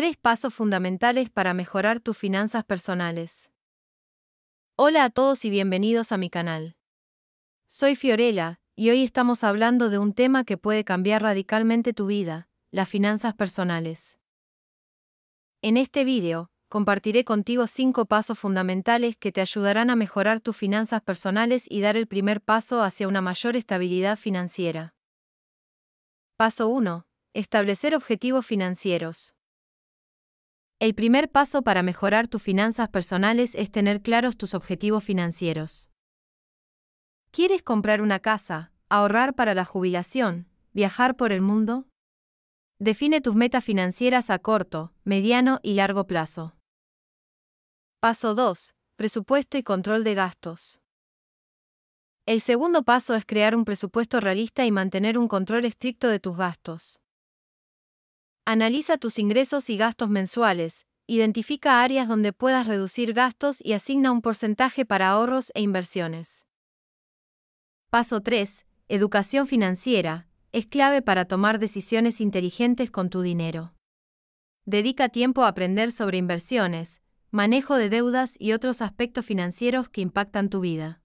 Tres pasos fundamentales para mejorar tus finanzas personales. Hola a todos y bienvenidos a mi canal. Soy Fiorella, y hoy estamos hablando de un tema que puede cambiar radicalmente tu vida, las finanzas personales. En este vídeo, compartiré contigo cinco pasos fundamentales que te ayudarán a mejorar tus finanzas personales y dar el primer paso hacia una mayor estabilidad financiera. Paso 1. Establecer objetivos financieros. El primer paso para mejorar tus finanzas personales es tener claros tus objetivos financieros. ¿Quieres comprar una casa, ahorrar para la jubilación, viajar por el mundo? Define tus metas financieras a corto, mediano y largo plazo. Paso 2. Presupuesto y control de gastos. El segundo paso es crear un presupuesto realista y mantener un control estricto de tus gastos. Analiza tus ingresos y gastos mensuales, identifica áreas donde puedas reducir gastos y asigna un porcentaje para ahorros e inversiones. Paso 3. Educación financiera. Es clave para tomar decisiones inteligentes con tu dinero. Dedica tiempo a aprender sobre inversiones, manejo de deudas y otros aspectos financieros que impactan tu vida.